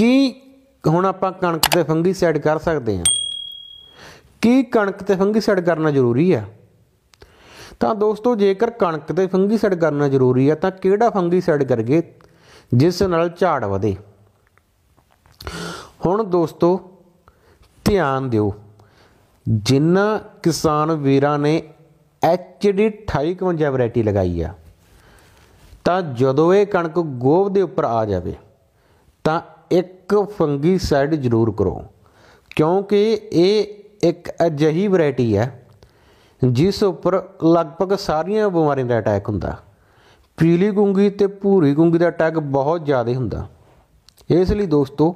ਕੀ ਹੁਣ ਆਪਾਂ ਕਣਕ ਤੇ ਫੰਗੀ ਸੈਡ ਕਰ ਸਕਦੇ ਹਾਂ ਕੀ ਕਣਕ ਤੇ ਫੰਗੀ ਸੈਡ ਕਰਨਾ ਜ਼ਰੂਰੀ ਆ ਤਾਂ ਦੋਸਤੋ ਜੇਕਰ ਕਣਕ ਤੇ ਫੰਗੀ ਸੈਡ ਕਰਨਾ ਜ਼ਰੂਰੀ ਆ ਤਾਂ ਕਿਹੜਾ ਫੰਗੀ ਸੈਡ ਕਰਗੇ ਜਿਸ ਨਾਲ ਝਾੜ ਵਧੇ ਹੁਣ ਦੋਸਤੋ ਧਿਆਨ ਦਿਓ ਜਿਨ੍ਹਾਂ ਕਿਸਾਨ ਵੀਰਾਂ ਨੇ ਐਚਡੀ 2851 ਵੈਰਾਈਟੀ ਲਗਾਈ ਆ ਤਾਂ ਜਦੋਂ ਇਹ ਕਣਕ ਗੋਭ ਦੇ ਉੱਪਰ ਆ ਜਾਵੇ ਤਾਂ ਇੱਕ ਫੰਗੀ ਸਾਈਡ ਜ਼ਰੂਰ ਕਰੋ ਕਿਉਂਕਿ ਇਹ ਇੱਕ ਅਜਿਹੀ ਵੈਰਾਈਟੀ ਹੈ ਜਿਸ ਉੱਪਰ ਲਗਭਗ ਸਾਰੀਆਂ ਬਿਮਾਰੀਆਂ ਦਾ ਅਟੈਕ ਹੁੰਦਾ ਪੀਲੀ ਗੁੰਗੀ ਤੇ ਭੂਰੀ ਗੁੰਗੀ ਦਾ ਅਟੈਕ ਬਹੁਤ ਜ਼ਿਆਦਾ ਹੁੰਦਾ ਇਸ ਲਈ ਦੋਸਤੋ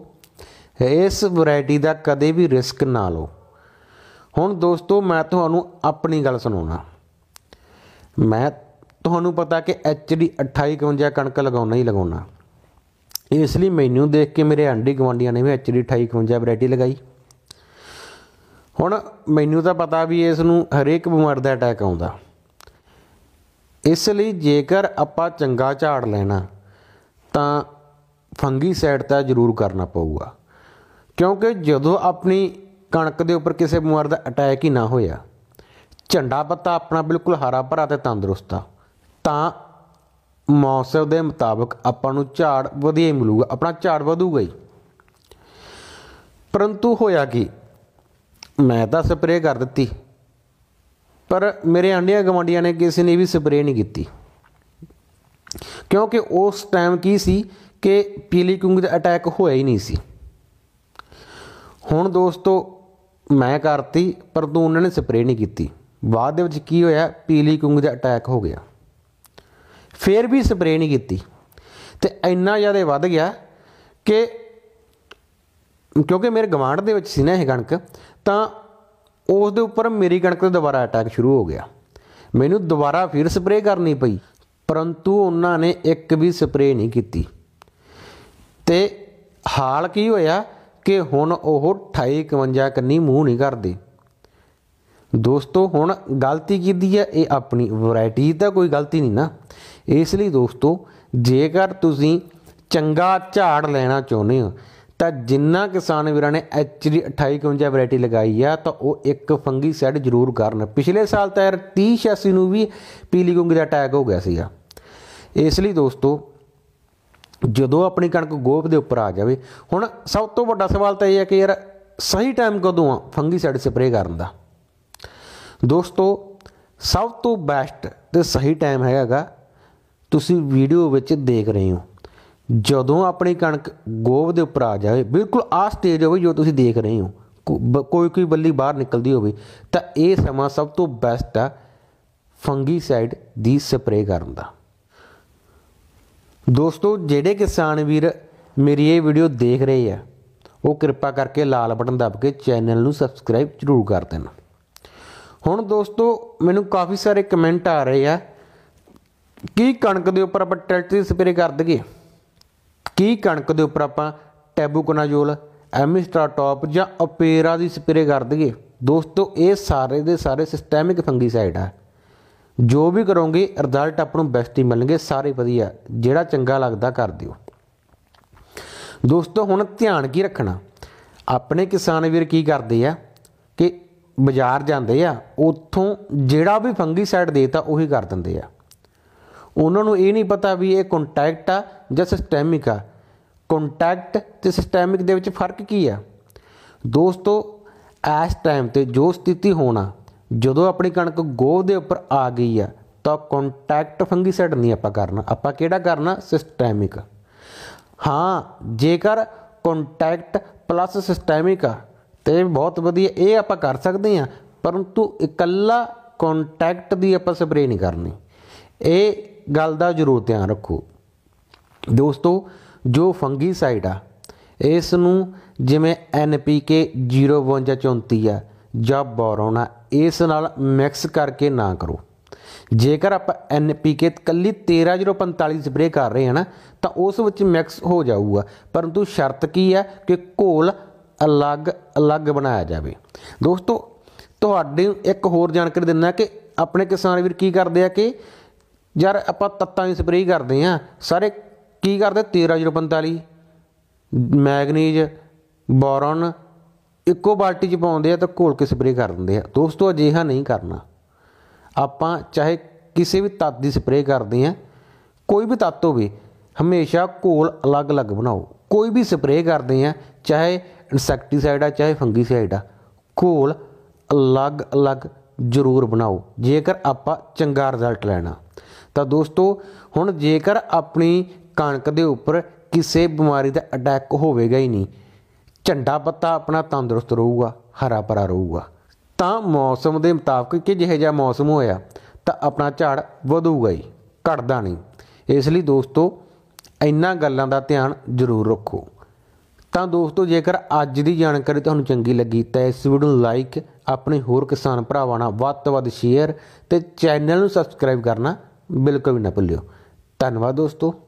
ਇਸ ਵੈਰਾਈਟੀ ਦਾ ਕਦੇ ਵੀ ਰਿਸਕ ਨਾ ਲਓ ਹੁਣ ਦੋਸਤੋ ਮੈਂ ਤੁਹਾਨੂੰ ਆਪਣੀ ਗੱਲ ਸੁਣਾਉਣਾ ਮੈਂ ਤੁਹਾਨੂੰ ਪਤਾ ਕਿ HD 2851 ਕਣਕ ਲਗਾਉਣਾ ਹੀ ਲਗਾਉਣਾ ਇਸ ਲਈ ਮੈਨੂੰ ਦੇਖ ਕੇ ਮੇਰੇ ਆਂਡੀ ਗਵਾਂਡੀਆਂ ਨੇ ਵੀ ਐਚਡੀ 2851 ਵੈਰਾਈਟੀ ਲਗਾਈ ਹੁਣ ਮੈਨੂੰ ਤਾਂ ਪਤਾ ਵੀ ਇਸ ਨੂੰ ਹਰੇਕ ਬਿਮਾਰ ਦਾ ਅਟੈਕ ਆਉਂਦਾ ਇਸ ਲਈ ਜੇਕਰ ਆਪਾਂ ਚੰਗਾ ਝਾੜ ਲੈਣਾ ਤਾਂ ਫੰਗੀ ਸਾਈਡ ਤਾਂ ਜ਼ਰੂਰ ਕਰਨਾ ਪਊਗਾ ਕਿਉਂਕਿ ਜਦੋਂ ਆਪਣੀ ਕਣਕ ਦੇ ਉੱਪਰ ਕਿਸੇ ਬਿਮਾਰ ਦਾ ਅਟੈਕ ਹੀ ਨਾ ਹੋਇਆ ਝੰਡਾ ਪੱਤਾ ਆਪਣਾ ਬਿਲਕੁਲ ਹਰਾ ਭਰਾ ਤੇ ਤੰਦਰੁਸਤ ਆ ਤਾਂ ਮੌਸਮ ਦੇ ਮੁਤਾਬਕ ਆਪਾਂ ਨੂੰ ਝਾੜ ਵਧੀਆ ਹੀ ਮਿਲੂਗਾ ਆਪਣਾ ਝਾੜ ਵਧੂਗਾ ਹੀ ਪਰੰਤੂ ਹੋਇਆ ਕਿ ਮੈਂ ਤਾਂ ਸਪਰੇਅ ਕਰ ਦਿੱਤੀ ਪਰ ਮੇਰੇ ਆਂਡੀਆਂ ਗਵਾਂਡੀਆਂ ਨੇ ਕਿਸੇ ਨੇ ਵੀ ਸਪਰੇਅ ਨਹੀਂ ਕੀਤੀ ਕਿਉਂਕਿ ਉਸ ਟਾਈਮ ਕੀ ਸੀ ਕਿ ਪੀਲੀ ਕੁੰਗ ਦਾ ਅਟੈਕ ਹੋਇਆ ਹੀ ਨਹੀਂ ਸੀ ਹੁਣ ਦੋਸਤੋ ਮੈਂ ਕਰਤੀ ਪਰ ਤੂੰ ਉਹਨਾਂ ਨੇ ਸਪਰੇਅ ਨਹੀਂ ਕੀਤੀ ਬਾਅਦ ਦੇ ਵਿੱਚ ਕੀ ਹੋਇਆ ਪੀਲੀ ਕੁੰਗ ਦਾ ਅਟੈਕ ਹੋ ਗਿਆ ਫੇਰ ਵੀ ਸਪਰੇਅ ਨਹੀਂ ਕੀਤੀ ਤੇ ਇੰਨਾ ਜ਼ਿਆਦਾ ਵੱਧ ਗਿਆ ਕਿ ਕਿਉਂਕਿ ਮੇਰੇ ਗਵਾਂਡ ਦੇ ਵਿੱਚ ਸੀ ਨਾ ਇਹ ਕਣਕ ਤਾਂ ਉਸ ਦੇ ਉੱਪਰ ਮੇਰੀ ਕਣਕ ਤੇ ਦੁਬਾਰਾ ਅਟੈਕ ਸ਼ੁਰੂ ਹੋ ਗਿਆ ਮੈਨੂੰ ਦੁਬਾਰਾ ਫਿਰ ਸਪਰੇਅ ਕਰਨੀ ਪਈ ਪਰੰਤੂ ਉਹਨਾਂ ਨੇ ਇੱਕ ਵੀ ਸਪਰੇਅ ਨਹੀਂ ਕੀਤੀ ਤੇ ਹਾਲ ਕੀ ਹੋਇਆ ਕਿ ਹੁਣ ਉਹ 2851 ਕੰਨੀ ਮੂੰਹ ਨਹੀਂ ਕਰਦੇ ਦੋਸਤੋ ਹੁਣ ਗਲਤੀ ਕੀਤੀ ਹੈ ਇਹ ਆਪਣੀ ਵੈਰਾਈਟੀ ਤਾਂ ਕੋਈ ਗਲਤੀ ਨਹੀਂ ਨਾ ਇਸ ਲਈ ਦੋਸਤੋ ਜੇਕਰ ਤੁਸੀਂ ਚੰਗਾ ਝਾੜ ਲੈਣਾ ਚਾਹੁੰਦੇ ਹੋ ਤਾਂ ਜਿੰਨਾ ਕਿਸਾਨ ਵੀਰਾਂ ਨੇ ਐਚਡੀ 2851 ਵੈਰਾਈਟੀ ਲਗਾਈ ਆ ਤਾਂ ਉਹ ਇੱਕ ਫੰਗੀ ਸੈੱਡ ਜ਼ਰੂਰ ਕਰਨ ਪਿਛਲੇ ਸਾਲ ਤਾਂ 3086 ਨੂੰ ਵੀ ਪੀਲੀ ਗੁੰਗੀ ਦਾ ਅਟੈਕ ਹੋ ਗਿਆ ਸੀਗਾ ਇਸ ਲਈ ਦੋਸਤੋ ਜਦੋਂ ਆਪਣੀ ਕਣਕ ਗੋਪ ਦੇ ਉੱਪਰ ਆ ਜਾਵੇ ਹੁਣ ਸਭ ਤੋਂ ਵੱਡਾ ਸਵਾਲ ਤਾਂ ਇਹ ਹੈ ਕਿ ਯਾਰ ਸਹੀ ਟਾਈਮ ਕਦੋਂ ਆ ਫੰਗੀ ਸੈੱਡ ਸਪਰੇਅ ਕਰਨ ਦਾ ਦੋਸਤੋ ਸਭ ਤੋਂ ਬੈਸਟ ਤੇ ਸਹੀ ਟਾਈਮ ਹੈਗਾ ਤੁਸੀਂ ਵੀਡੀਓ ਵਿੱਚ ਦੇਖ ਰਹੇ ਹੋ ਜਦੋਂ ਆਪਣੀ ਕਣਕ ਗੋਭ ਦੇ ਉੱਪਰ ਆ ਜਾਵੇ ਬਿਲਕੁਲ ਆ ਸਟੇਜ ਹੋਵੇ ਜੋ ਤੁਸੀਂ ਦੇਖ ਰਹੇ ਹੋ ਕੋਈ ਕੋਈ ਬੱਲੀ ਬਾਹਰ ਨਿਕਲਦੀ ਹੋਵੇ ਤਾਂ ਇਹ ਸਮਾਂ ਸਭ ਤੋਂ ਬੈਸਟ ਆ ਫੰਗੀਸਾਈਡ ਦੀ ਸਪਰੇਅ ਕਰਨ ਦਾ ਦੋਸਤੋ ਜਿਹੜੇ ਕਿਸਾਨ ਵੀਰ ਮੇਰੀ ਇਹ ਵੀਡੀਓ ਦੇਖ ਰਹੇ ਆ ਉਹ ਕਿਰਪਾ ਕਰਕੇ ਲਾਲ ਬਟਨ ਦਬ ਕੇ ਚੈਨਲ ਨੂੰ ਸਬਸਕ੍ਰਾਈਬ ਜ਼ਰੂਰ ਕਰ ਦੇਣਾ ਹੁਣ ਦੋਸਤੋ ਮੈਨੂੰ ਕਾਫੀ ਸਾਰੇ ਕਮੈਂਟ ਆ ਰਹੇ ਆ ਕੀ ਕਣਕ ਦੇ ਉੱਪਰ ਆਪਾਂ ਟਿਲਟੀ ਸਪਰੇ ਕਰ ਦਈਏ ਕੀ ਕਣਕ ਦੇ ਉੱਪਰ ਆਪਾਂ ਟੈਬੂਕਨਾਜੋਲ ਐਮਿਸਟਰਾ ਟੌਪ ਜਾਂ ਅਪੇਰਾ ਦੀ ਸਪਰੇ ਕਰ ਦਈਏ ਦੋਸਤੋ ਇਹ ਸਾਰੇ ਦੇ ਸਾਰੇ ਸਿਸਟੈਮਿਕ ਫੰਗੀਸਾਈਡ ਆ ਜੋ ਵੀ ਕਰੋਗੇ ਰਿਜ਼ਲਟ ਆਪ ਨੂੰ ਬੈਸਟ ਹੀ ਮਿਲਣਗੇ ਸਾਰੇ ਵਧੀਆ ਜਿਹੜਾ ਚੰਗਾ ਲੱਗਦਾ ਕਰ ਦਿਓ ਦੋਸਤੋ ਹੁਣ ਧਿਆਨ ਕੀ ਰੱਖਣਾ ਆਪਣੇ ਕਿਸਾਨ ਵੀਰ ਕੀ ਕਰਦੇ ਆ ਕਿ ਬਾਜ਼ਾਰ ਜਾਂਦੇ ਆ ਉੱਥੋਂ ਜਿਹੜਾ ਵੀ ਫੰਗੀਸਾਈਡ ਦੇਤਾ ਉਹੀ ਕਰ ਦਿੰਦੇ ਆ ਉਹਨਾਂ ਨੂੰ ਇਹ ਨਹੀਂ ਪਤਾ ਵੀ ਇਹ ਕੰਟੈਕਟ ਆ ਜਾਂ ਸਿਸਟੈਮਿਕ ਆ ਕੰਟੈਕਟ ਤੇ ਸਿਸਟੈਮਿਕ ਦੇ ਵਿੱਚ ਫਰਕ ਕੀ ਆ ਦੋਸਤੋ ਇਸ ਟਾਈਮ ਤੇ ਜੋ ਸਥਿਤੀ ਹੋਣਾ ਜਦੋਂ ਆਪਣੀ ਕਣਕ ਗੋਹ ਦੇ ਉੱਪਰ ਆ ਗਈ ਆ ਤਾਂ ਕੰਟੈਕਟ ਫੰਗੀਸਾਈਡ ਨਹੀਂ ਆਪਾਂ ਕਰਨਾ ਆਪਾਂ ਕਿਹੜਾ ਕਰਨਾ ਸਿਸਟੈਮਿਕ ਹਾਂ ਜੇਕਰ ਕੰਟੈਕਟ ਪਲੱਸ ਸਿਸਟੈਮਿਕ ਆ ਤੇ ਬਹੁਤ ਵਧੀਆ ਇਹ ਆਪਾਂ ਕਰ ਸਕਦੇ ਆ ਪਰੰਤੂ ਇਕੱਲਾ ਕੰਟੈਕਟ ਦੀ ਆਪਾਂ ਸਪਰੇਅ ਨਹੀਂ ਕਰਨੀ ਇਹ ਗੱਲ ਦਾ ਜ਼ਰੂਰ ਧਿਆਨ ਰੱਖੋ ਦੋਸਤੋ ਜੋ ਫੰਗੀਸਾਈਡ ਆ ਇਸ ਨੂੰ ਜਿਵੇਂ ਐਨਪੀਕੇ 05234 ਆ ਜਾਂ ਬੋਰੋਨ ਆ ਇਸ ਨਾਲ ਮਿਕਸ ਕਰਕੇ ਨਾ ਕਰੋ ਜੇਕਰ ਆਪਾਂ ਐਨਪੀਕੇ ਕੱਲੀ 13045 ਸਪਰੇਅ ਕਰ ਰਹੇ ਹਾਂ ਨਾ ਤਾਂ ਉਸ ਵਿੱਚ ਮਿਕਸ ਹੋ ਜਾਊਗਾ ਪਰੰਤੂ ਸ਼ਰਤ ਕੀ ਹੈ ਕਿ ਘੋਲ ਅਲੱਗ-ਅਲੱਗ ਬਣਾਇਆ ਜਾਵੇ ਦੋਸਤੋ ਤੁਹਾਡੇ ਇੱਕ ਹੋਰ ਜਾਣਕਾਰੀ ਦਿੰਨਾ ਕਿ ਆਪਣੇ ਕਿਸਾਨ ਵੀਰ ਕੀ ਕਰਦੇ ਆ ਕਿ ਯਾਰ ਆਪਾਂ ਤੱਤਾਂ ਦੀ ਸਪਰੇਅ ਕਰਦੇ ਆ ਸਾਰੇ ਕੀ ਕਰਦੇ 13045 ਮੈਗਨੀਜ਼ ਬੋਰਨ ਇੱਕੋ ਬਾਲਟੀ 'ਚ ਪਾਉਂਦੇ ਆ ਤਾਂ ਘੋਲ ਕੇ ਸਪਰੇਅ ਕਰ ਦਿੰਦੇ ਆ ਦੋਸਤੋ ਅਜਿਹਾ ਨਹੀਂ ਕਰਨਾ ਆਪਾਂ ਚਾਹੇ ਕਿਸੇ ਵੀ ਤੱਤ ਦੀ ਸਪਰੇਅ ਕਰਦੇ ਆ ਕੋਈ ਵੀ ਤੱਤ ਹੋਵੇ ਹਮੇਸ਼ਾ ਘੋਲ ਅਲੱਗ-ਅਲੱਗ ਬਣਾਓ ਕੋਈ ਵੀ ਸਪਰੇਅ ਕਰਦੇ ਆ ਚਾਹੇ ਇਨਸੈਕਟੀਸਾਈਡ ਆ ਚਾਹੇ ਫੰਗੀਸਾਈਡ ਆ ਘੋਲ ਅਲੱਗ-ਅਲੱਗ ਜ਼ਰੂਰ ਬਣਾਓ ਜੇਕਰ ਆਪਾਂ ਚੰਗਾ ਰਿਜ਼ਲਟ ਲੈਣਾ ਤਾਂ ਦੋਸਤੋ ਹੁਣ ਜੇਕਰ ਆਪਣੀ ਕਣਕ ਦੇ ਉੱਪਰ ਕਿਸੇ ਬਿਮਾਰੀ ਦਾ ਅਟੈਕ ਹੋਵੇਗਾ ਹੀ ਨਹੀਂ ਝੰਡਾ ਪੱਤਾ ਆਪਣਾ ਤੰਦਰੁਸਤ ਰਹੂਗਾ ਹਰਾ ਭਰਾ ਰਹੂਗਾ ਤਾਂ ਮੌਸਮ ਦੇ ਮੁਤਾਬਕ ਕਿ ਜਿਹੇ ਜਿਹਾ ਮੌਸਮ ਹੋਇਆ ਤਾਂ ਆਪਣਾ ਝਾੜ ਵਧੂਗਾ ਹੀ ਘਟਦਾ ਨਹੀਂ ਇਸ ਲਈ ਦੋਸਤੋ ਇਹਨਾਂ ਗੱਲਾਂ ਦਾ ਧਿਆਨ ਜ਼ਰੂਰ ਰੱਖੋ ਤਾਂ ਦੋਸਤੋ ਜੇਕਰ ਅੱਜ ਦੀ ਜਾਣਕਾਰੀ ਤੁਹਾਨੂੰ ਚੰਗੀ ਲੱਗੀ ਤਾਂ ਇਸ ਵੀਡੀਓ ਨੂੰ ਲਾਈਕ ਆਪਣੇ ਹੋਰ ਕਿਸਾਨ ਭਰਾਵਾਂ ਨਾਲ ਵੱਧ ਤੋਂ ਵੱਧ ਸ਼ੇਅਰ ਤੇ ਚੈਨਲ ਨੂੰ ਸਬਸਕ੍ਰਾਈਬ ਕਰਨਾ ਬਿਲਕੁਲ ਵੀ ਨਾ ਭੁੱਲਿਓ ਧੰਨਵਾਦ ਦੋਸਤੋ